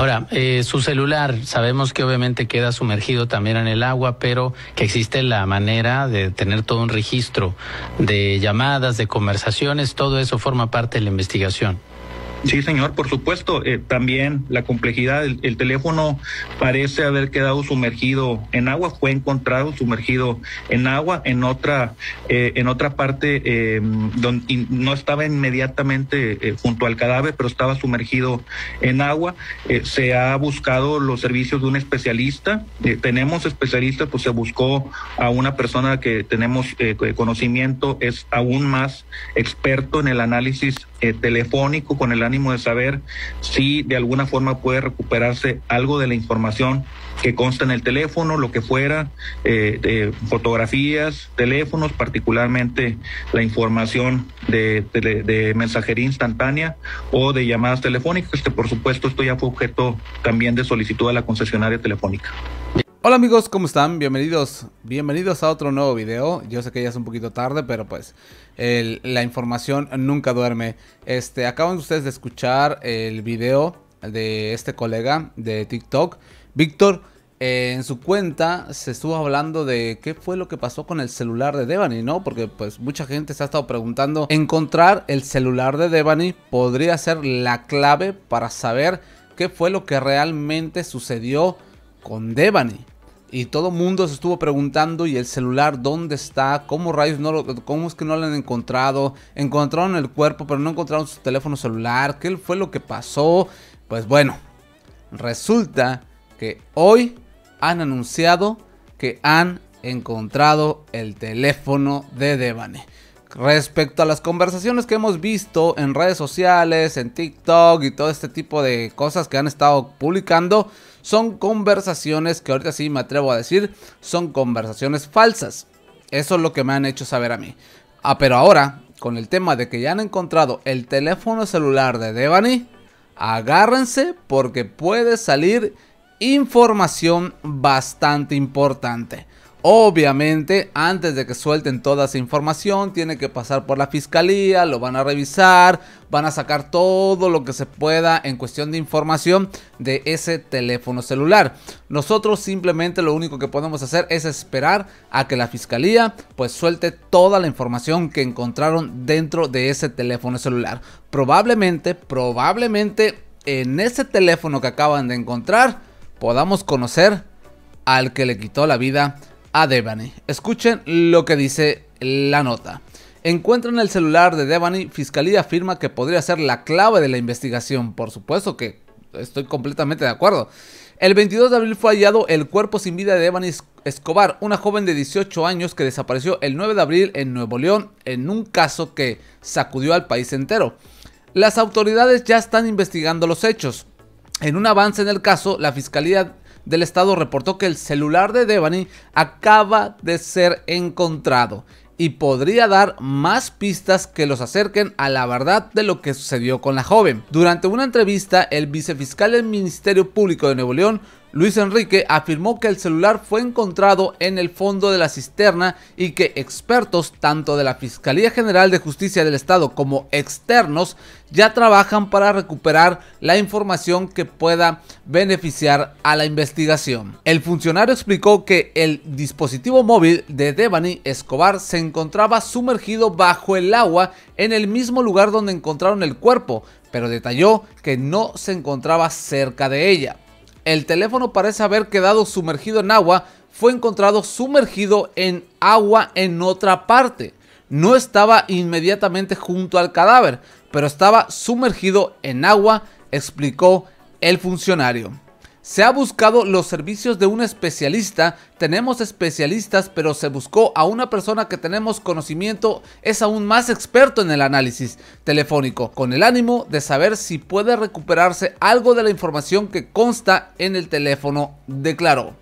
Ahora, eh, su celular, sabemos que obviamente queda sumergido también en el agua, pero que existe la manera de tener todo un registro de llamadas, de conversaciones, todo eso forma parte de la investigación. Sí, señor, por supuesto. Eh, también la complejidad, el, teléfono parece haber quedado sumergido en agua, fue encontrado sumergido en agua en otra, eh, en otra parte eh, donde no estaba inmediatamente junto al cadáver, pero estaba sumergido en agua. se ha buscado los servicios de un especialista. tenemos especialistas, pues se buscó a una persona que tenemos conocimiento, es aún más experto en el análisis eh, telefónico con el ánimo de saber si de alguna forma puede recuperarse algo de la información que consta en el teléfono, lo que fuera, eh, de fotografías, teléfonos, particularmente la información de, de, mensajería instantánea o de llamadas telefónicas, que por supuesto esto ya fue objeto también de solicitud a la concesionaria telefónica. Hola amigos, ¿cómo están? Bienvenidos, bienvenidos a otro nuevo video. Yo sé que ya es un poquito tarde, pero pues la información nunca duerme. Este, acaban ustedes de escuchar el video de este colega de TikTok, Víctor. Eh, en su cuenta se estuvo hablando de qué fue lo que pasó con el celular de Devani, ¿no? Porque pues mucha gente se ha estado preguntando, encontrar el celular de Devani podría ser la clave para saber qué fue lo que realmente sucedió con Devani. Y todo mundo se estuvo preguntando, ¿y el celular dónde está? ¿Cómo rayos no lo, cómo es que no lo han encontrado? Encontraron el cuerpo, pero no encontraron su teléfono celular. ¿Qué fue lo que pasó? Pues bueno, resulta que hoy han anunciado que han encontrado el teléfono de Devane. Respecto a las conversaciones que hemos visto en redes sociales, en TikTok y todo este tipo de cosas que han estado publicando, son conversaciones que ahorita sí me atrevo a decir, son conversaciones falsas. Eso es lo que me han hecho saber a mí. Ah, pero ahora, con el tema de que ya han encontrado el teléfono celular de Devani, agárrense porque puede salir información bastante importante. Obviamente, antes de que suelten toda esa información, tiene que pasar por la fiscalía, lo van a revisar, van a sacar todo lo que se pueda en cuestión de información de ese teléfono celular. Nosotros simplemente lo único que podemos hacer es esperar a que la fiscalía pues suelte toda la información que encontraron dentro de ese teléfono celular. Probablemente, probablemente en ese teléfono que acaban de encontrar podamos conocer al que le quitó la vida a Devani. Escuchen lo que dice la nota. Encuentran el celular de Devani, Fiscalía afirma que podría ser la clave de la investigación. Por supuesto que estoy completamente de acuerdo. El 22 de abril fue hallado el cuerpo sin vida de Devani Escobar, una joven de 18 años que desapareció el 9 de abril en Nuevo León en un caso que sacudió al país entero. Las autoridades ya están investigando los hechos. En un avance en el caso, la Fiscalía del estado reportó que el celular de Devani acaba de ser encontrado y podría dar más pistas que los acerquen a la verdad de lo que sucedió con la joven. Durante una entrevista, el vicefiscal del Ministerio Público de Nuevo León Luis Enrique afirmó que el celular fue encontrado en el fondo de la cisterna y que expertos tanto de la Fiscalía General de Justicia del Estado como externos ya trabajan para recuperar la información que pueda beneficiar a la investigación. El funcionario explicó que el dispositivo móvil de Devani Escobar se encontraba sumergido bajo el agua en el mismo lugar donde encontraron el cuerpo, pero detalló que no se encontraba cerca de ella. El teléfono parece haber quedado sumergido en agua, fue encontrado sumergido en agua en otra parte. No estaba inmediatamente junto al cadáver, pero estaba sumergido en agua, explicó el funcionario. Se ha buscado los servicios de un especialista, tenemos especialistas, pero se buscó a una persona que tenemos conocimiento, es aún más experto en el análisis telefónico, con el ánimo de saber si puede recuperarse algo de la información que consta en el teléfono, declaró.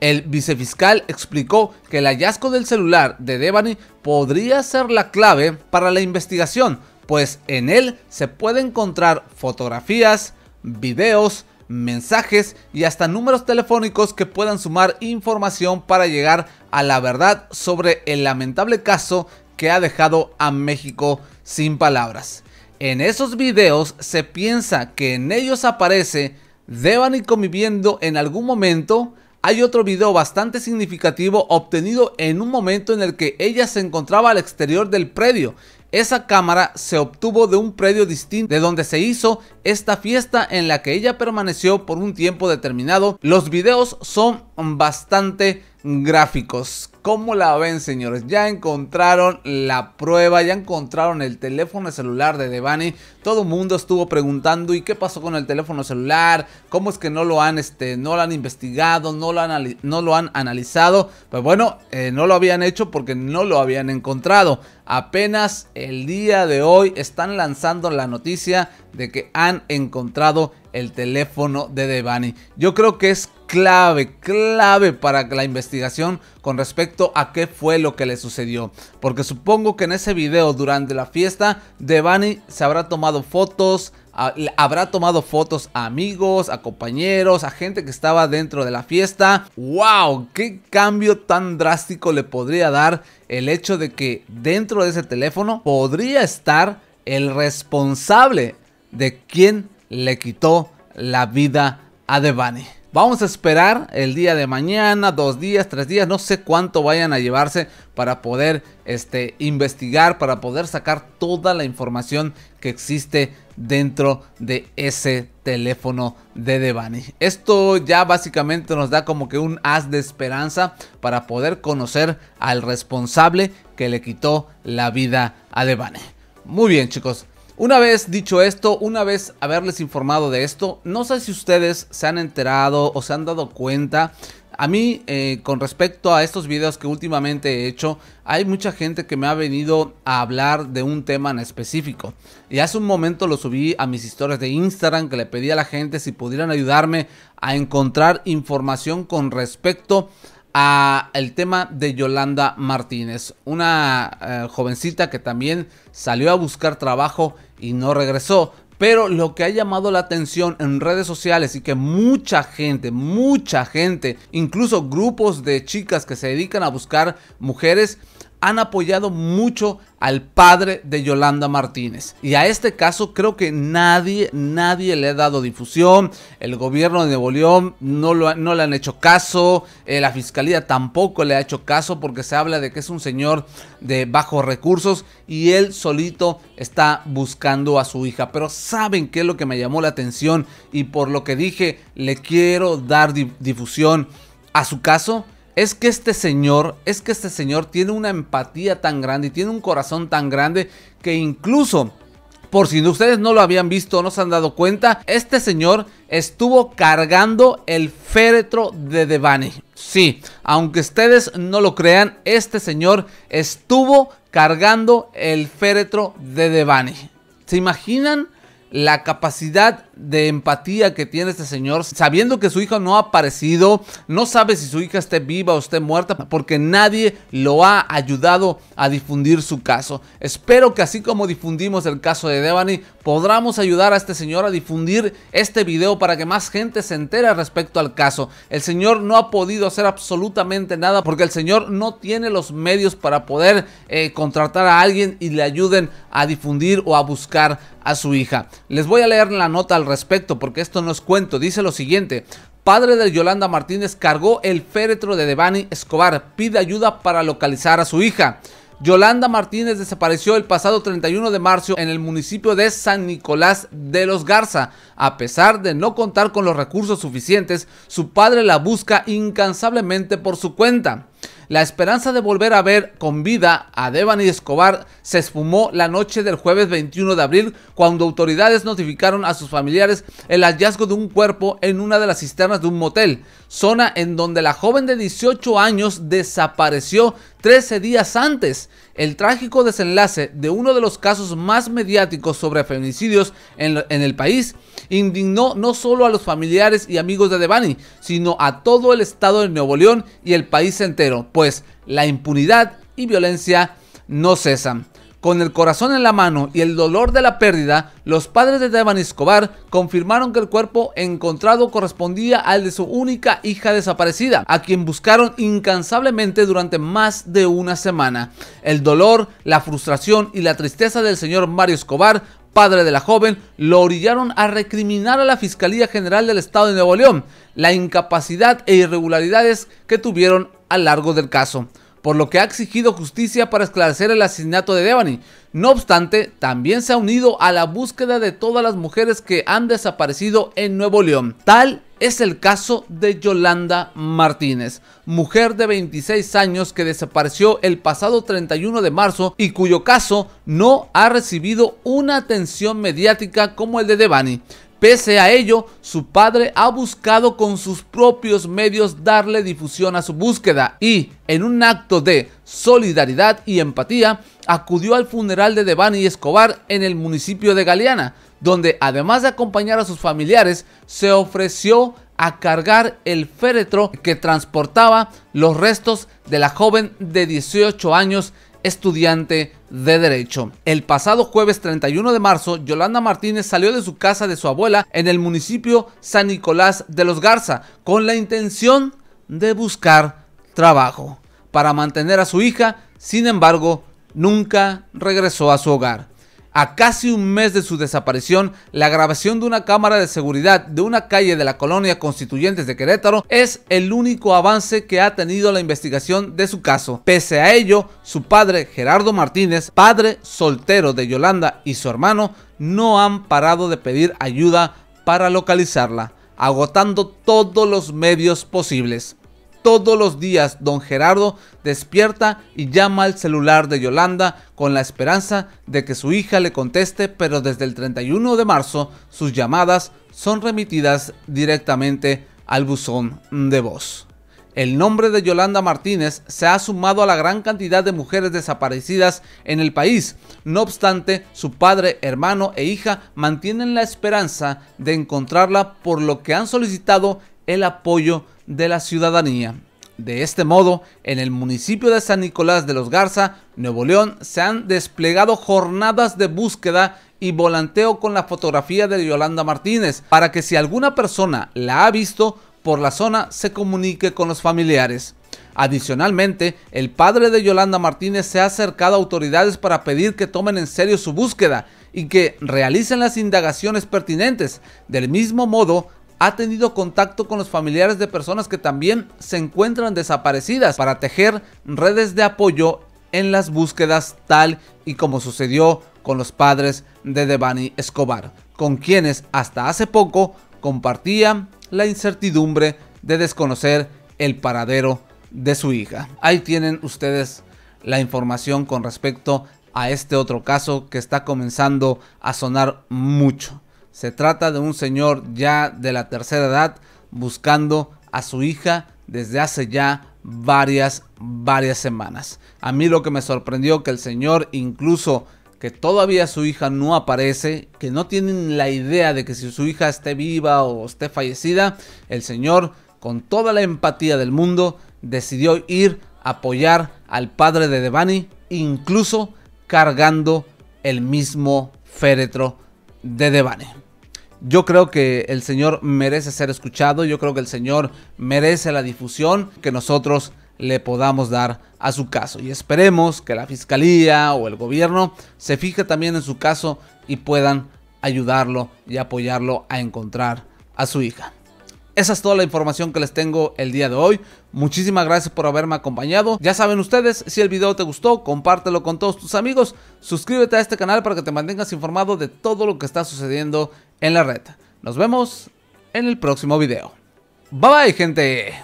El vicefiscal explicó que el hallazgo del celular de Devani podría ser la clave para la investigación, pues en él se puede encontrar fotografías, videos, mensajes y hasta números telefónicos que puedan sumar información para llegar a la verdad sobre el lamentable caso que ha dejado a México sin palabras. En esos videos se piensa que en ellos aparece y conviviendo en algún momento. Hay otro video bastante significativo obtenido en un momento en el que ella se encontraba al exterior del predio esa cámara se obtuvo de un predio distinto de donde se hizo esta fiesta en la que ella permaneció por un tiempo determinado. Los videos son bastante gráficos. ¿Cómo la ven, señores? Ya encontraron la prueba, ya encontraron el teléfono celular de Devani. Todo el mundo estuvo preguntando, ¿y qué pasó con el teléfono celular? ¿Cómo es que no lo han, este, no lo han investigado, no lo han, no lo han analizado? Pues bueno, eh, no lo habían hecho porque no lo habían encontrado. Apenas el día de hoy están lanzando la noticia de que han encontrado el teléfono de Devani. Yo creo que es clave, clave para la investigación con respecto a qué fue lo que le sucedió. Porque supongo que en ese video durante la fiesta, Devani se habrá tomado fotos, habrá tomado fotos a amigos, a compañeros, a gente que estaba dentro de la fiesta. ¡Wow! ¿Qué cambio tan drástico le podría dar el hecho de que dentro de ese teléfono podría estar el responsable de quién le quitó la vida a Devani Vamos a esperar el día de mañana, dos días, tres días, no sé cuánto vayan a llevarse para poder este, investigar, para poder sacar toda la información que existe dentro de ese teléfono de Devani. Esto ya básicamente nos da como que un haz de esperanza para poder conocer al responsable que le quitó la vida a Devani. Muy bien chicos, una vez dicho esto, una vez haberles informado de esto, no sé si ustedes se han enterado o se han dado cuenta. A mí, eh, con respecto a estos videos que últimamente he hecho, hay mucha gente que me ha venido a hablar de un tema en específico. Y hace un momento lo subí a mis historias de Instagram que le pedí a la gente si pudieran ayudarme a encontrar información con respecto a a el tema de Yolanda Martínez, una eh, jovencita que también salió a buscar trabajo y no regresó. Pero lo que ha llamado la atención en redes sociales y que mucha gente, mucha gente, incluso grupos de chicas que se dedican a buscar mujeres, han apoyado mucho al padre de Yolanda Martínez. Y a este caso creo que nadie, nadie le ha dado difusión. El gobierno de Nuevo no, lo, no le han hecho caso. Eh, la fiscalía tampoco le ha hecho caso porque se habla de que es un señor de bajos recursos y él solito está buscando a su hija. Pero ¿saben qué es lo que me llamó la atención? Y por lo que dije, le quiero dar difusión a su caso es que este señor, es que este señor tiene una empatía tan grande y tiene un corazón tan grande que incluso por si ustedes no lo habían visto no se han dado cuenta, este señor estuvo cargando el féretro de Devani. Sí, aunque ustedes no lo crean, este señor estuvo cargando el féretro de Devani. ¿Se imaginan la capacidad de empatía que tiene este señor, sabiendo que su hijo no ha aparecido, no sabe si su hija esté viva o esté muerta, porque nadie lo ha ayudado a difundir su caso. Espero que así como difundimos el caso de Devani, podamos ayudar a este señor a difundir este video para que más gente se entere respecto al caso. El señor no ha podido hacer absolutamente nada porque el señor no tiene los medios para poder eh, contratar a alguien y le ayuden a difundir o a buscar a su hija. Les voy a leer la nota al respecto, porque esto no es cuento. Dice lo siguiente, padre de Yolanda Martínez cargó el féretro de Devani Escobar, pide ayuda para localizar a su hija. Yolanda Martínez desapareció el pasado 31 de marzo en el municipio de San Nicolás de los Garza. A pesar de no contar con los recursos suficientes, su padre la busca incansablemente por su cuenta. La esperanza de volver a ver con vida a Devani Escobar se esfumó la noche del jueves 21 de abril cuando autoridades notificaron a sus familiares el hallazgo de un cuerpo en una de las cisternas de un motel, zona en donde la joven de 18 años desapareció 13 días antes el trágico desenlace de uno de los casos más mediáticos sobre feminicidios en, el país indignó no solo a los familiares y amigos de Devani, sino a todo el estado de Nuevo León y el país entero, pues la impunidad y violencia no cesan. Con el corazón en la mano y el dolor de la pérdida, los padres de Devan Escobar confirmaron que el cuerpo encontrado correspondía al de su única hija desaparecida, a quien buscaron incansablemente durante más de una semana. El dolor, la frustración y la tristeza del señor Mario Escobar padre de la joven, lo orillaron a recriminar a la Fiscalía General del Estado de Nuevo León la incapacidad e irregularidades que tuvieron a lo largo del caso por lo que ha exigido justicia para esclarecer el asesinato de Devani. No obstante, también se ha unido a la búsqueda de todas las mujeres que han desaparecido en Nuevo León. Tal es el caso de Yolanda Martínez, mujer de 26 años que desapareció el pasado 31 de marzo y cuyo caso no ha recibido una atención mediática como el de Devani. Pese a ello, su padre ha buscado con sus propios medios darle difusión a su búsqueda y, en un acto de solidaridad y empatía, acudió al funeral de Devani Escobar en el municipio de Galeana, donde además de acompañar a sus familiares, se ofreció a cargar el féretro que transportaba los restos de la joven de 18 años estudiante de Derecho. El pasado jueves 31 de marzo, Yolanda Martínez salió de su casa de su abuela en el municipio San Nicolás de los Garza con la intención de buscar trabajo para mantener a su hija, sin embargo, nunca regresó a su hogar. A casi un mes de su desaparición, la grabación de una cámara de seguridad de una calle de la colonia Constituyentes de Querétaro es el único avance que ha tenido la investigación de su caso. Pese a ello, su padre Gerardo Martínez, padre soltero de Yolanda y su hermano, no han parado de pedir ayuda para localizarla, agotando todos los medios posibles todos los días don Gerardo despierta y llama al celular de Yolanda con la esperanza de que su hija le conteste, pero desde el 31 de marzo sus llamadas son remitidas directamente al buzón de voz. El nombre de Yolanda Martínez se ha sumado a la gran cantidad de mujeres desaparecidas en el país. No obstante, su padre, hermano e hija mantienen la esperanza de encontrarla por lo que han solicitado el apoyo de la ciudadanía. De este modo, en el municipio de San Nicolás de los Garza, Nuevo León, se han desplegado jornadas de búsqueda y volanteo con la fotografía de Yolanda Martínez, para que si alguna persona la ha visto por la zona, se comunique con los familiares. Adicionalmente, el padre de Yolanda Martínez se ha acercado a autoridades para pedir que tomen en serio su búsqueda y que realicen las indagaciones pertinentes. Del mismo modo, ha tenido contacto con los familiares de personas que también se encuentran desaparecidas para tejer redes de apoyo en las búsquedas tal y como sucedió con los padres de Devani Escobar, con quienes hasta hace poco compartían la incertidumbre de desconocer el paradero de su hija. Ahí tienen ustedes la información con respecto a este otro caso que está comenzando a sonar mucho. Se trata de un señor ya de la tercera edad buscando a su hija desde hace ya varias, varias semanas. A mí lo que me sorprendió que el señor incluso que todavía su hija no aparece, que no tienen la idea de que si su hija esté viva o esté fallecida, el señor con toda la empatía del mundo decidió ir a apoyar al padre de Devani, incluso cargando el mismo féretro de Devani. Yo creo que el Señor merece ser escuchado, yo creo que el Señor merece la difusión que nosotros le podamos dar a su caso. Y esperemos que la Fiscalía o el gobierno se fije también en su caso y puedan ayudarlo y apoyarlo a encontrar a su hija. Esa es toda la información que les tengo el día de hoy. Muchísimas gracias por haberme acompañado. Ya saben ustedes, si el video te gustó, compártelo con todos tus amigos. Suscríbete a este canal para que te mantengas informado de todo lo que está sucediendo en la red. Nos vemos en el próximo video. Bye bye gente.